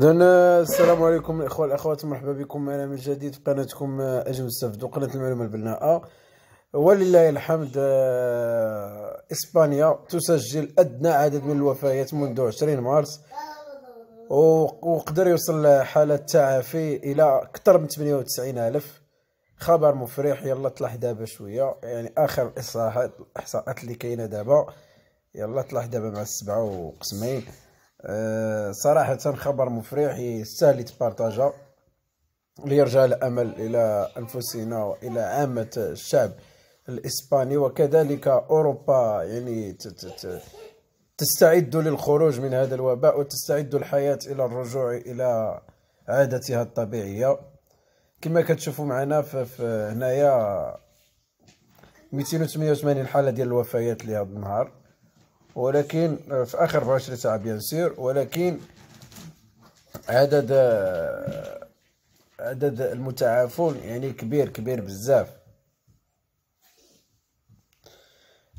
اذا السلام عليكم الاخوه والاخوات مرحبا بكم معنا من جديد في قناتكم آه، اجم استفدوا قناه المعلومه البناءه ولله الحمد آه، اسبانيا تسجل ادنى عدد من الوفيات منذ 20 مارس وقدر يوصل حالة التعافي الى اكثر من 98 الف خبر مفرح يلا طلع دابا شويه يعني اخر الاصلاحات الاحصاءات اللي كاينه دابا يلا طلع دابا مع السبعه وقسمين آه، صراحة خبر مفرح يستاهل يتبارطاجا ليرجع الأمل إلى أنفسنا وإلى عامة الشعب الإسباني وكذلك أوروبا يعني تستعد للخروج من هذا الوباء وتستعد الحياة إلى الرجوع إلى عادتها الطبيعية كما كتشوفوا معنا في هنايا 288 حالة ديال الوفيات لهذا النهار ولكن آه، في اخر 24 ساعه بيان سير ولكن عدد آه، عدد المتعافون يعني كبير كبير بزاف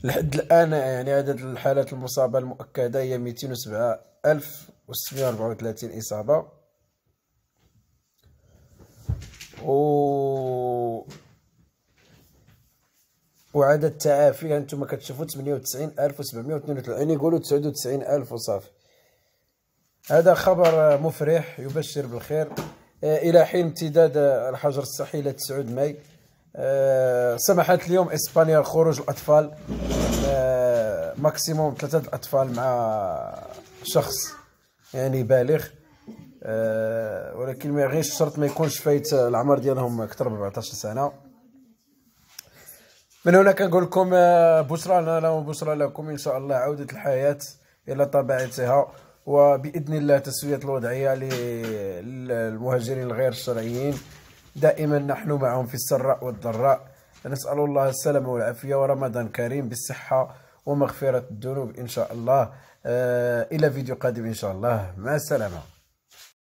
لحد الان يعني عدد الحالات المصابه المؤكده هي 207 1634 اصابه وعدد التعافي هانتوما يعني كتشوفوا 98732 يعني يقولوا 99000 وصافي هذا خبر مفرح يبشر بالخير آه، الى حين امتداد الحجر الصحي الى 9 ماي آه، سمحت اليوم اسبانيا خروج الاطفال آه، ماكسيموم ثلاثه اطفال مع شخص يعني بالغ ولكن ما غير شرط ما يكونش فايت العمر ديالهم اكثر من 14 سنه من هنا كنقول لكم آه، بشرى لنا وبشرى لكم ان شاء الله عوده الحياه الى طبيعتها وباذن الله تسويه الوضعيه للمهاجرين الغير شرعيين دائما نحن معهم في السراء والضراء نسال الله السلامه والعافيه ورمضان كريم بالصحه ومغفره الذنوب ان شاء الله آه، الى فيديو قادم ان شاء الله مع السلامه